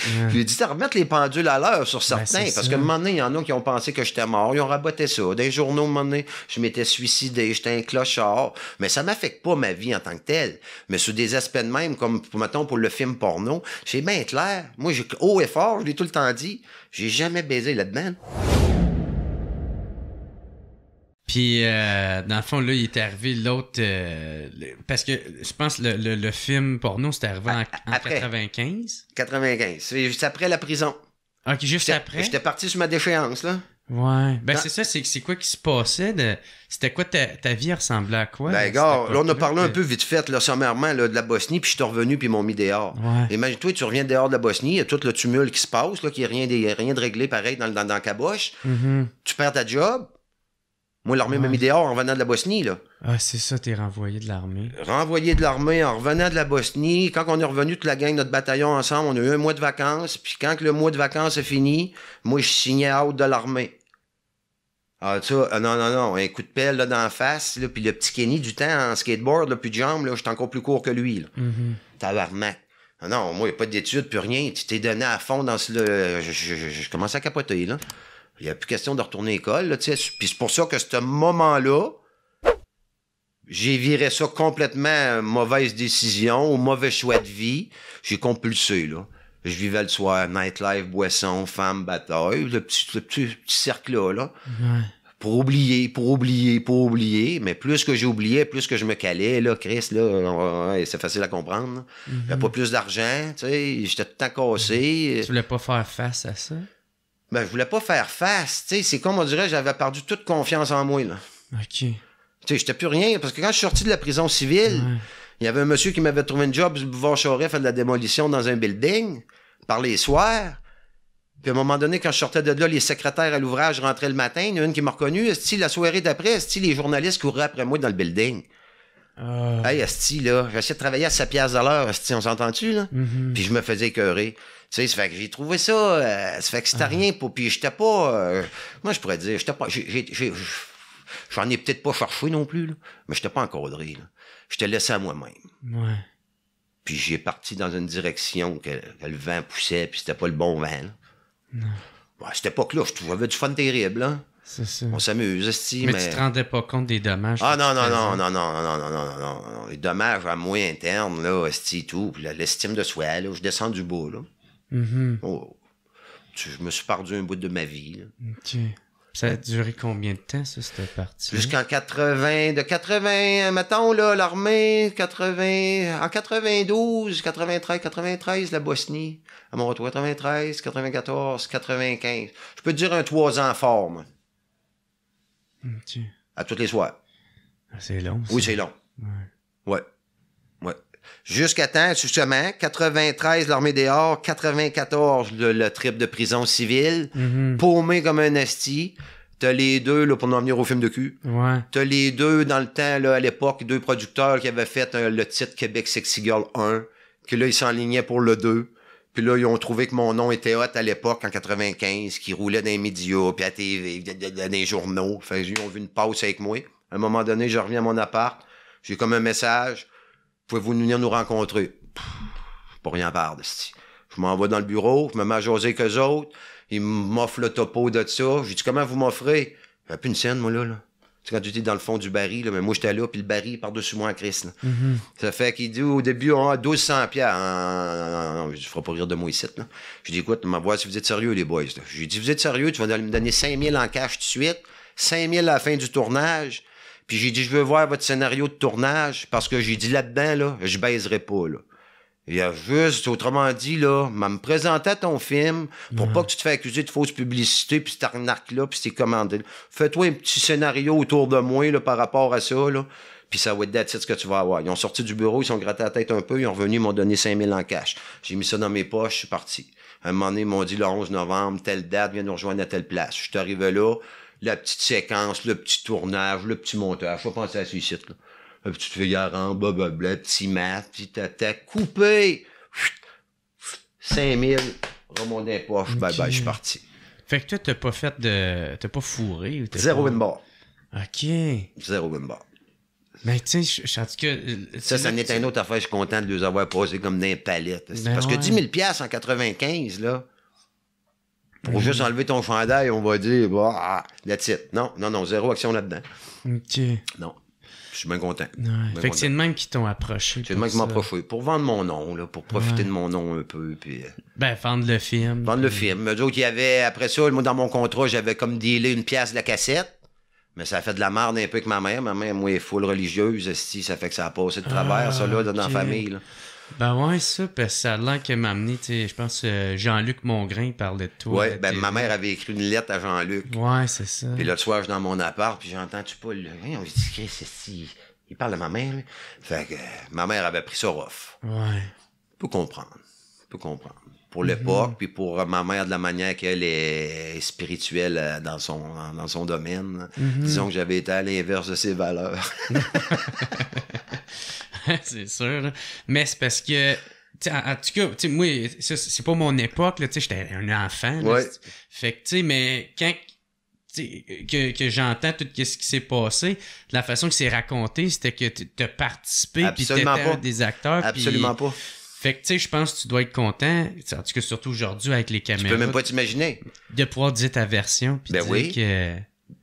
Je lui ai dit, remettre les pendules à l'heure sur ben, certains, parce que un moment il y en a qui ont pensé que j'étais mort, ils ont raboté ça. Des journaux, un je m'étais suicidé, j'étais un clochard. Mais ça m'affecte pas ma vie en tant que telle. Mais sous des aspects de même, comme, mettons, pour le film porno, c'est bien clair. Moi, j'ai haut et fort, je l'ai tout le temps dit, j'ai jamais baisé là-dedans. Puis, euh, dans le fond, là, il est arrivé l'autre. Euh, parce que je pense le, le, film porno, c'était arrivé en, 1995. après, 95. 95. C'est juste après la prison. Ok, juste après. J'étais parti sur ma déchéance, là. Ouais. Ben, c'est ça, c'est quoi qui se passait? C'était quoi ta, vie ressemblait à quoi? Ben, gars, là, on a parlé un peu vite fait, là, sommairement, de la Bosnie, puis je suis revenu, puis ils m'ont mis dehors. Imagine-toi, tu reviens dehors de la Bosnie, il y a tout le tumulte qui se passe, là, qu'il n'y a rien de, rien de réglé pareil dans, dans, dans caboche. Mm-hmm. Tu perds ta job, moi, l'armée m'a mis dehors en venant de la Bosnie, là. Ah, c'est ça, t'es renvoyé de l'armée. Renvoyé de l'armée en revenant de la Bosnie. Quand on est revenu toute la gang, notre bataillon ensemble, on a eu un mois de vacances. Puis quand le mois de vacances est fini, moi, je signais out de l'armée. Ah, ça, non, non, non, un coup de pelle là, dans la face, là, puis le petit Kenny du temps en skateboard, là, plus de jambes, là, j'étais encore plus court que lui. Là. Mm-hmm. T'as l'armée. non, moi, il n'y a pas d'études, plus rien. Tu t'es donné à fond dans ce... Je, commence à capoter, là. Il n'y a plus question de retourner à l'école. Là, puis c'est pour ça que ce moment-là, j'ai viré ça complètement euh, mauvaise décision ou mauvais choix de vie. J'ai compulsé, là. Je vivais le soir, nightlife, boisson, femme, bataille, le petit, cercle-là, Pour oublier, pour oublier, pour oublier. Mais plus que j'oubliais, plus que je me calais, là, Chris, là, c'est facile à comprendre. Il n'y a pas plus d'argent, tu sais, j'étais tout le cassé. Tu voulais pas faire face à ça? ben, je voulais pas faire face. C'est comme on dirait, j'avais perdu toute confiance en moi. Là. OK. Tu j'étais plus rien. Parce que quand je suis sorti de la prison civile, il y avait un monsieur qui m'avait trouvé un job du boulevard à faire de la démolition dans un building, par les soirs. Puis à un moment donné, quand je sortais de là, les secrétaires à l'ouvrage rentraient le matin. Il y en a une qui m'a reconnu. La soirée d'après, les journalistes couraient après moi dans le building. Euh. Hey, Asti, là, j'essaie de travailler à 7 pièce à l'heure, Asti, on s'entend-tu, là? Mm-hmm. Puis je me faisais écœurer. Tu sais, c'est fait que j'ai trouvé ça, c'est euh, fait que c'était ah. rien. Pour, puis j'étais pas, euh, moi je pourrais dire, j'étais pas, j'en ai, peut-être pas cherché non plus, mais j'étais pas encadré, là. J'étais laissé à moi-même. Ouais. Puis j'ai parti dans une direction que, le vent poussait, puis c'était pas le bon vent, là. Non. Bon, c'était pas époque-là, je trouvais du fun terrible, hein? On s'amuse, si, mais, mais... tu te rendais pas compte des dommages. Ah non non non, non, non, non, non, non, non, non, Les dommages à moyen terme, là, esti tout, puis l'estime de soi, là, je descends du bout. là. Mm-hmm. Oh. je me suis perdu un bout de ma vie, Ça a duré combien de temps, ça, cette partie? Jusqu'en 80, de 80, mettons, là, l'armée, 80, en 92, 93, 93, la Bosnie, à mon retour, 93, 94, 95. Je peux te dire un trois ans fort, moi. Mm, à toutes les soirs. Ah, c'est long. Oui, c'est long. Ouais. Ouais. Jusqu'à temps, justement, 93, l'armée des Arts, 94, le, trip de prison civile, mm-hmm. paumé comme un asti. T'as les deux, là, pour en venir au film de cul. Ouais. T'as les deux, dans le temps, à l'époque, deux producteurs qui avaient fait euh, le titre Québec Sexy Girl 1, que là, ils s'enlignaient pour le 2. Puis là, ils ont trouvé que mon nom était hot à l'époque, en 95, qui roulait dans les médias, puis à TV, dans les journaux. Fait ils ont vu une pause avec moi. À un moment donné, je reviens à mon appart. J'ai comme un message. Pouvez-vous venir nous rencontrer? Pour pas rien à de Je m'envoie dans le bureau. Je me mets que jaser autres. Ils m'offrent le topo de ça. J'ai dit, comment vous m'offrez? J'avais plus une scène, moi, là. là sais, quand tu dans le fond du baril, là, mais moi j'étais là, puis le baril par-dessus moi en mm-hmm. Ça fait qu'il dit au début, on a 1200 pieds. » Je ne ferai pas rire de moi ici. Là. Je dis, écoute, ma voix, si vous êtes sérieux, les boys. j'ai dit dis, vous êtes sérieux, tu vas me donner 5000 en cash tout de suite, 5000 à la fin du tournage. Puis j'ai dit, je veux voir votre scénario de tournage, parce que j'ai dit là-dedans, là, je baiserai pas. Là. Il a juste, autrement dit, là, me présenter ton film pour pas que tu te fais accuser de fausse publicité, puis t'as arnaque-là, puis c'est commandé. Fais-toi un petit scénario autour de moi là, par rapport à ça, là, puis ça va être c'est ce que tu vas avoir. Ils ont sorti du bureau, ils sont grattés la tête un peu, ils sont revenus, ils m'ont donné 5000 en cash. J'ai mis ça dans mes poches, je suis parti. À un moment donné, ils m'ont dit le 11 novembre, telle date, viens nous rejoindre à telle place. Je suis arrivé là, la petite séquence, le petit tournage, le petit montage. Faut penser à suicide là un petit figure en bas, petit mat, petit tata, coupé, 5000, remonte les poches, bye bye, je suis parti. Fait que toi, t'as pas fait de. T'as pas fourré ou t'as Zéro pas... win OK. Zéro win bar. Mais tu sais, je que. Euh, ça, ça n'est une autre affaire. Je suis content de les avoir posés comme des palettes. Ben parce que 10 000$ en 95, là, pour ben juste enlever ton chandail, on va dire, bah, la titre. Non, non, non, zéro action là-dedans. OK. Non je suis bien content. fait que c'est même qui t'ont approché. C'est une même qui m'a approché pour vendre mon nom, pour profiter de mon nom un peu. Puis... Euh, ben, vendre le film. Vendre le film. y avait, après ça, dans mon contrat, j'avais comme dealé une pièce de la cassette. Mais ça a fait de la merde un peu avec ma mère. Ma mère, moi, est full religieuse, ça fait que ça a passé de travers, ça, là, ah, dans la famille. Ben ouais, ça, parce que ça a l'air qu'elle m'a amené, je pense que euh, Jean-Luc Mongrain parlait de toi. Ouais, ben ma mère avait écrit une lettre à Jean-Luc. Ouais, c'est ça. Puis l'autre soir, je suis dans mon appart, puis j'entends-tu pas le. on se dit, c'est Il parle de ma mère, là. Fait que euh, ma mère avait pris ça off. Ouais. Peut comprendre. Peut comprendre pour l'époque, mhm. puis pour euh, ma mère de la manière qu'elle est spirituelle euh, dans son, dans son domaine. Mhm. Disons que j'avais été à l'inverse de ses valeurs. c'est sûr. Mais c'est parce que en, tout cas, moi, c'est pas mon époque, j'étais un enfant. Fait que, tu sais, mais quand que, que j'entends tout ce qui s'est passé, la façon que c'est raconté, c'était que tu as participé, puis tu des acteurs. Absolument pas. Fait que, tu sais, je pense que tu dois être content, en tout cas, surtout aujourd'hui avec les caméras. Tu peux même pas t'imaginer. De pouvoir dire ta version. Puis ben oui.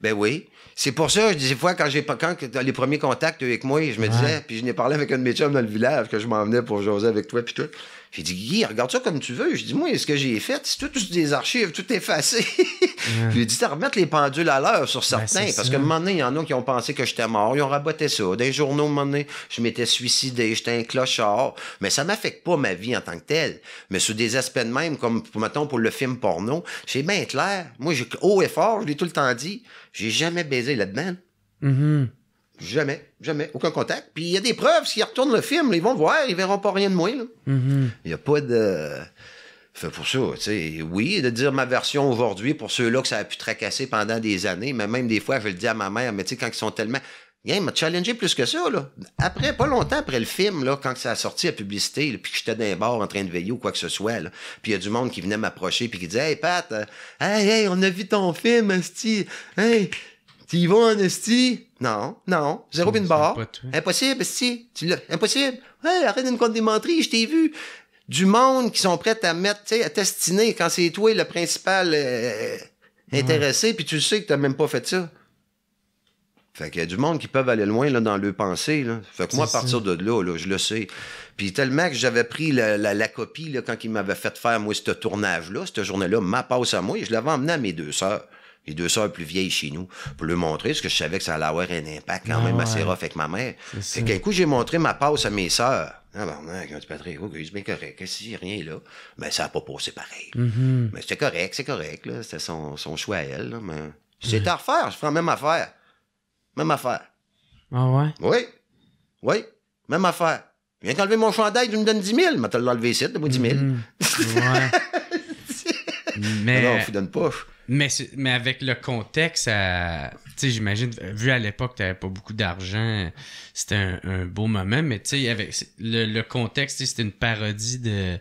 Ben oui. C'est pour ça, des fois, quand j'ai quand les premiers contacts avec moi, je me disais, puis je n'ai parlé avec un de mes chums dans le village, que je m'en venais pour joser avec toi, puis tout. J'ai dit, Guy, regarde ça comme tu veux. J'ai dit, moi, ce que j'ai fait, c'est tout, tout, des archives, tout effacé. J'ai dit, à remettre les pendules à l'heure sur ben, certains, parce que un moment donné, il y en a qui ont pensé que j'étais mort. Ils ont raboté ça. Des journaux, à un moment donné, je m'étais suicidé, j'étais un clochard. Mais ça m'affecte pas ma vie en tant que telle. Mais sous des aspects de même, comme, mettons, pour le film porno, c'est bien clair. Moi, j'ai haut et fort, je l'ai tout le temps dit, j'ai jamais baisé là-dedans. Jamais, jamais, aucun contact. Puis il y a des preuves, s'ils retournent le film, ils vont voir, ils verront pas rien de moins. Mm-hmm. Il mm a pas de... Fait pour ça, tu sais, oui, de dire ma version aujourd'hui pour ceux-là que ça a pu tracasser pendant des années, mais même des fois, je le dis à ma mère, mais tu sais, quand ils sont tellement... il m'a challengé plus que ça, là. Après, pas longtemps après le film, là, quand ça a sorti la publicité, puis que j'étais dans les bars en train de veiller ou quoi que ce soit, là, puis il y a du monde qui venait m'approcher puis qui disait « Hey, Pat, euh, hey, on a vu ton film, Asti. Hey, tu y vas, en esti? Non, non. Zéro pin barre. Impossible, esti. Tu Impossible. arrête de me je t'ai vu. Du monde qui sont prêts à mettre, tu sais, à t'estiner quand c'est toi le principal euh, intéressé, puis tu sais que t'as même pas fait ça. Fait qu'il y a du monde qui peuvent aller loin là, dans le penser Là. Fait que moi, à partir de là, là, je le sais. Puis tellement que j'avais pris la, copie là, quand il m'avait fait faire, moi, ce tournage-là, cette journée-là, ma passe à moi, et je l'avais emmené à mes deux sœurs les deux sœurs plus vieilles chez nous, pour lui montrer, parce que je savais que ça allait avoir un impact quand ah même assez ouais. rough avec ma mère. Fait qu'un coup, j'ai montré ma passe à mes sœurs. Ah ben, non, quand tu Patrick, ok, c'est bien correct. Qu'est-ce qu'il rien là? Ben, ça n'a pas passé pareil. Mm-hmm. Mais c'était correct, c'est correct, là. C'était son, son, choix à elle, Mais c'est à refaire, je prends même affaire. Même affaire. Ah ouais? Oui. Oui. Même affaire. Viens t'enlever mon chandail, tu me donnes 10 000. Mais t'as l'enlevé ici, de 10 000. Ouais. Mais. Non, on vous donne pas. Mais, mais avec le contexte, tu sais j'imagine, vu à l'époque, tu n'avais pas beaucoup d'argent, c'était un, beau moment, mais tu sais avec le, le contexte, c'était une parodie de,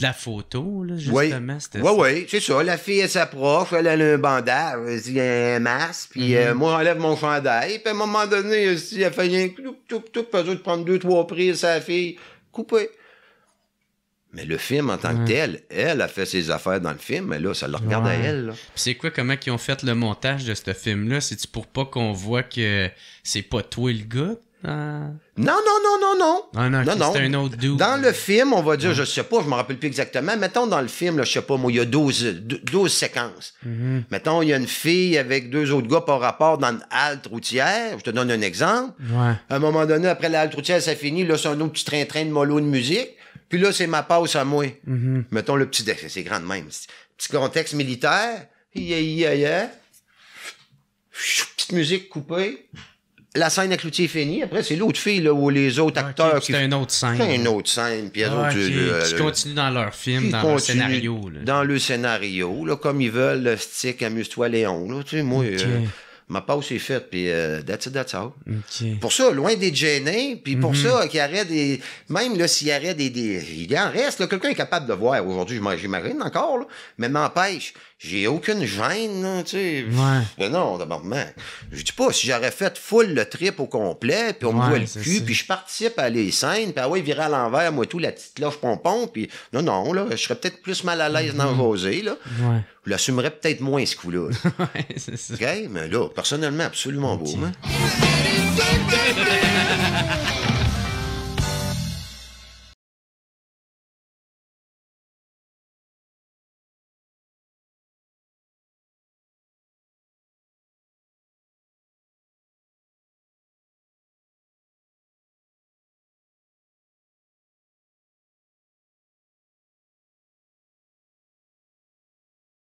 la photo, là, justement. Oui, oui, c'est ça. La fille, elle s'approche, elle a un bandage, elle a un masque, puis euh, mhm. moi, j'enlève mon chandail, puis à un moment donné, aussi, elle fait un tout, tout, tout, besoin de prendre deux, trois prises à la fille, coupée. Mais le film en tant que tel, elle a fait ses affaires dans le film, mais là, ça le regarde à elle. c'est quoi, comment ils ont fait le montage de ce film-là? C'est-tu pour pas qu'on voit que c'est pas toi le gars? Ah. Non, non, non, non, non. Ah, non, non, un autre Dans le film, on va dire, je sais pas, je me rappelle plus exactement. Mettons, dans le film, je sais pas, moi, il y a 12, 12 séquences. Mhm. Mettons, il y a une fille avec deux autres gars par rapport dans une halte routière. Je te donne un exemple. À un moment donné, après la halte routière, ça finit. Là, c'est un autre petit train-train de mollo de musique. Puis là, c'est ma passe à moi. Mhm. Mettons le petit... C'est grand de même. Petit contexte militaire. Petite musique coupée. La scène avec Cloutier est finie. Après, c'est l'autre fille là, où les autres ah, acteurs... C'est qui... une autre scène. C'est une autre scène. Puis ah, euh, euh, continuent dans leur film, dans le scénario. Dans le scénario. Là, comme ils veulent, le stick, amuse-toi, Léon. Là, tu sais, moi... Euh, ma pause est faite, puis euh, that's it, that's Pour ça, loin des gêné, puis pour mhm. ça, qu'il y des... Même là, s'il y des, des... Il en reste, quelqu'un est capable de voir. Aujourd'hui, j'ai ma encore, mais m'empêche, j'ai aucune gêne, là, tu sais. Mais ben non, d'abord, je dis pas, si j'aurais fait full le trip au complet, puis on me voit le cul, puis je participe à les scènes, puis ah ouais, virer à l'envers, moi tout, la petite loge pompon, puis non, non, là, je serais peut-être plus mal à l'aise mm là. Ouais. Je l'assumerais peut-être moins, ce coup-là. ouais, c'est ça. mais là, personnellement absolument beau.